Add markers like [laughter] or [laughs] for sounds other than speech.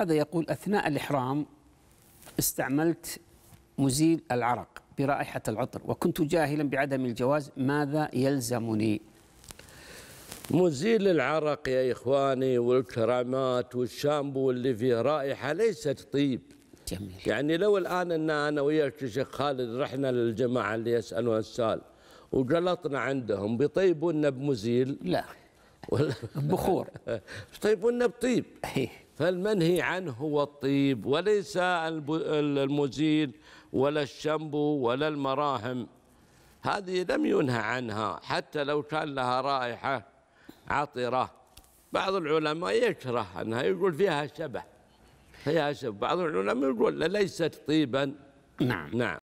هذا يقول أثناء الإحرام استعملت مزيل العرق برائحة العطر وكنت جاهلا بعدم الجواز ماذا يلزمني مزيل العرق يا إخواني والكرامات والشامبو اللي فيه رائحة ليست طيب جميل. يعني لو الآن أن أنا وياك الشيخ خالد رحنا للجماعة اللي يسألون السؤال وجلطنا عندهم بيطيبونا بمزيل لا بخور [laughs] بيطيبونا بطيب إيه. فالمنهي عنه هو الطيب وليس المزيل ولا الشامبو ولا المراهم هذه لم ينهى عنها حتى لو كان لها رائحة عطرة بعض العلماء يكره أنها يقول فيها شبه فيها شبه بعض العلماء يقول ليست طيبا نعم نعم